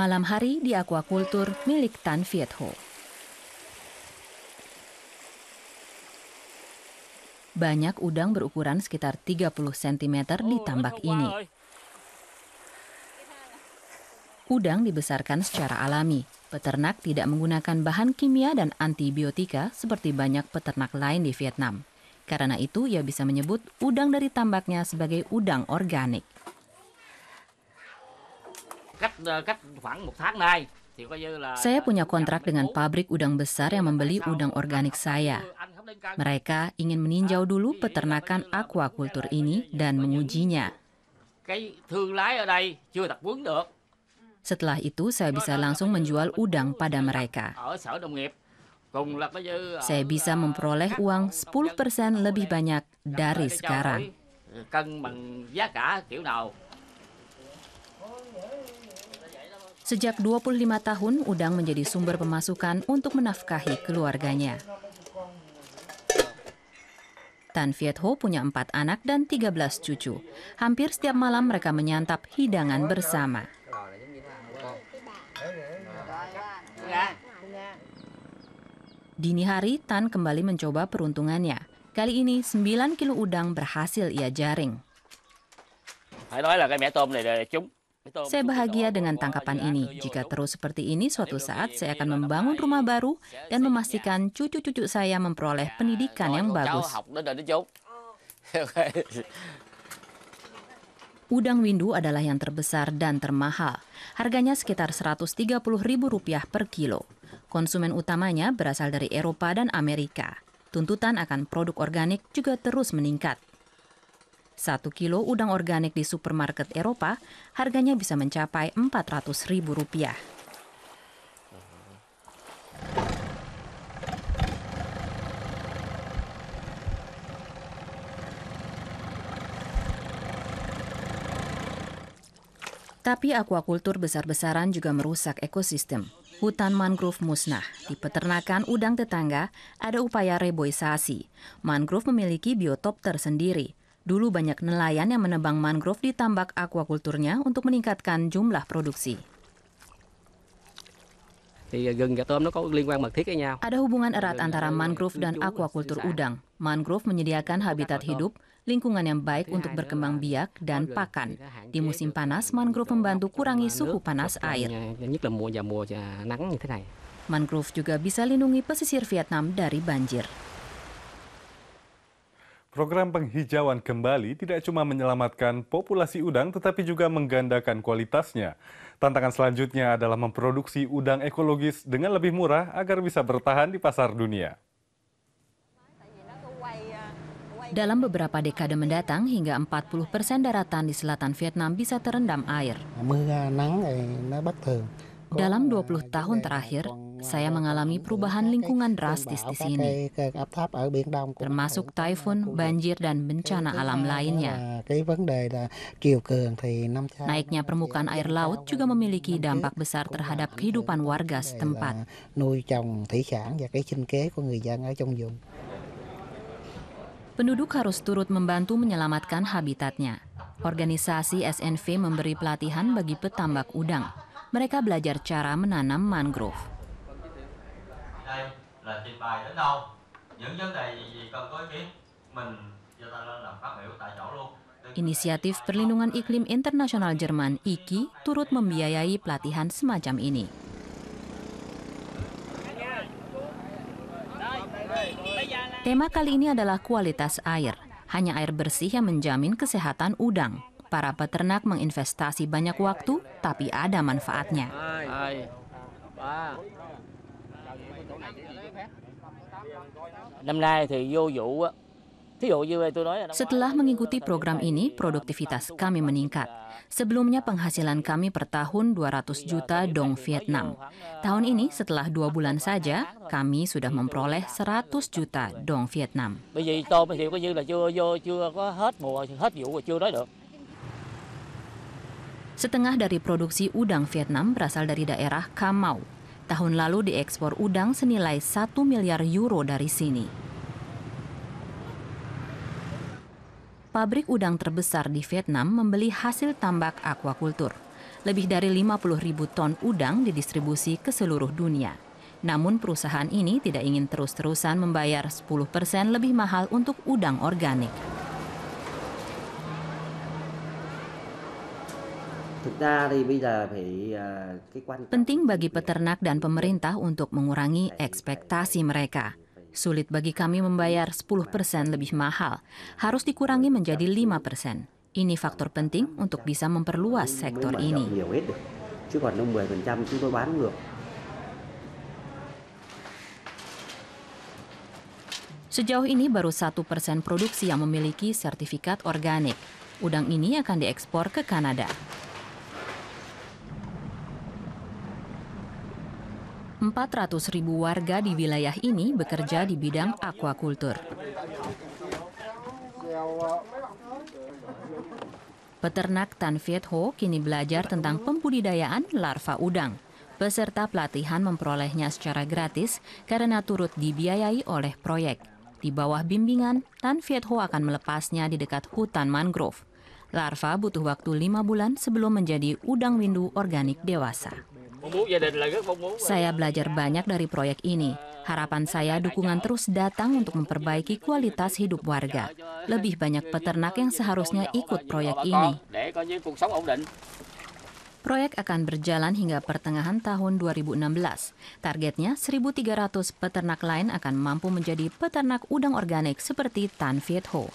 Malam hari di aquakultur milik Tan Viet Ho. Banyak udang berukuran sekitar 30 cm di oh, tambak ini. Udang dibesarkan secara alami. Peternak tidak menggunakan bahan kimia dan antibiotika seperti banyak peternak lain di Vietnam. Karena itu, ia bisa menyebut udang dari tambaknya sebagai udang organik saya punya kontrak dengan pabrik udang besar yang membeli udang organik saya. Mereka ingin meninjau dulu peternakan aquakultur ini dan mengujinya. Setelah itu, saya bisa langsung menjual udang pada mereka. Saya bisa memperoleh uang 10% lebih banyak dari sekarang. Sejak 25 tahun, udang menjadi sumber pemasukan untuk menafkahi keluarganya. Tan Viet Ho punya empat anak dan 13 cucu. Hampir setiap malam mereka menyantap hidangan bersama. Dini hari, Tan kembali mencoba peruntungannya. Kali ini, 9 kilo udang berhasil ia jaring. Saya bahagia dengan tangkapan ini. Ya Jika terus seperti ini, suatu saat saya akan membangun rumah baru ya, dan memastikan ya. cucu-cucu saya memperoleh pendidikan yang bagus. Udang windu adalah yang terbesar dan termahal. Harganya sekitar Rp130.000 per kilo. Konsumen utamanya berasal dari Eropa dan Amerika. Tuntutan akan produk organik juga terus meningkat. Satu kilo udang organik di supermarket Eropa harganya bisa mencapai Rp400.000. Tapi akuakultur besar-besaran juga merusak ekosistem. Hutan mangrove musnah. Di peternakan udang tetangga ada upaya reboisasi. Mangrove memiliki biotop tersendiri. Dulu banyak nelayan yang menebang mangrove di tambak aquakulturnya untuk meningkatkan jumlah produksi. Ada hubungan erat antara mangrove dan aquakultur udang. Mangrove menyediakan habitat hidup, lingkungan yang baik untuk berkembang biak dan pakan. Di musim panas, mangrove membantu kurangi suhu panas air. Mangrove juga bisa lindungi pesisir Vietnam dari banjir. Program penghijauan kembali tidak cuma menyelamatkan populasi udang tetapi juga menggandakan kualitasnya. Tantangan selanjutnya adalah memproduksi udang ekologis dengan lebih murah agar bisa bertahan di pasar dunia. Dalam beberapa dekade mendatang, hingga 40 persen daratan di selatan Vietnam bisa terendam air. Dalam 20 tahun terakhir, saya mengalami perubahan lingkungan drastis di sini, termasuk typhoon, banjir, dan bencana alam lainnya. Naiknya permukaan air laut juga memiliki dampak besar terhadap kehidupan warga setempat. Penduduk harus turut membantu menyelamatkan habitatnya. Organisasi SNV memberi pelatihan bagi petambak udang. Mereka belajar cara menanam mangrove đây là trình bày đến đâu những vấn đề gì, gì cần có ý kiến mình cho ta lên làm phát biểu tại chỗ luôn Inisiatif Perlindungan Iklim Internasional Jerman IKI turut membiayai pelatihan semacam ini. Tema kali ini adalah kualitas air. Hanya air bersih yang menjamin kesehatan udang. Para peternak menginvestasi banyak waktu, tapi ada manfaatnya. Setelah mengikuti program ini, produktivitas kami meningkat. Sebelumnya penghasilan kami per tahun 200 juta dong Vietnam. Tahun ini setelah dua bulan saja, kami sudah memperoleh 100 juta dong Vietnam. Setengah dari produksi udang Vietnam berasal dari daerah Kamau, Tahun lalu diekspor udang senilai 1 miliar euro dari sini. Pabrik udang terbesar di Vietnam membeli hasil tambak aquakultur. Lebih dari 50 ribu ton udang didistribusi ke seluruh dunia. Namun perusahaan ini tidak ingin terus-terusan membayar 10% persen lebih mahal untuk udang organik. Penting bagi peternak dan pemerintah untuk mengurangi ekspektasi mereka. Sulit bagi kami membayar 10% lebih mahal, harus dikurangi menjadi 5%. Ini faktor penting untuk bisa memperluas sektor ini. Sejauh ini baru satu persen produksi yang memiliki sertifikat organik. Udang ini akan diekspor ke Kanada. 400 ribu warga di wilayah ini bekerja di bidang akuakultur. Peternak Tan Viet Ho kini belajar tentang pembudidayaan larva udang. Peserta pelatihan memperolehnya secara gratis karena turut dibiayai oleh proyek. Di bawah bimbingan, Tan Viet Ho akan melepasnya di dekat hutan mangrove. Larva butuh waktu lima bulan sebelum menjadi udang windu organik dewasa. Ya, saya belajar banyak dari proyek ini. Harapan saya dukungan terus datang untuk memperbaiki kualitas hidup warga. Lebih banyak peternak yang seharusnya ikut proyek ini. Proyek akan berjalan hingga pertengahan tahun 2016. Targetnya 1.300 peternak lain akan mampu menjadi peternak udang organik seperti Tan Viet Ho.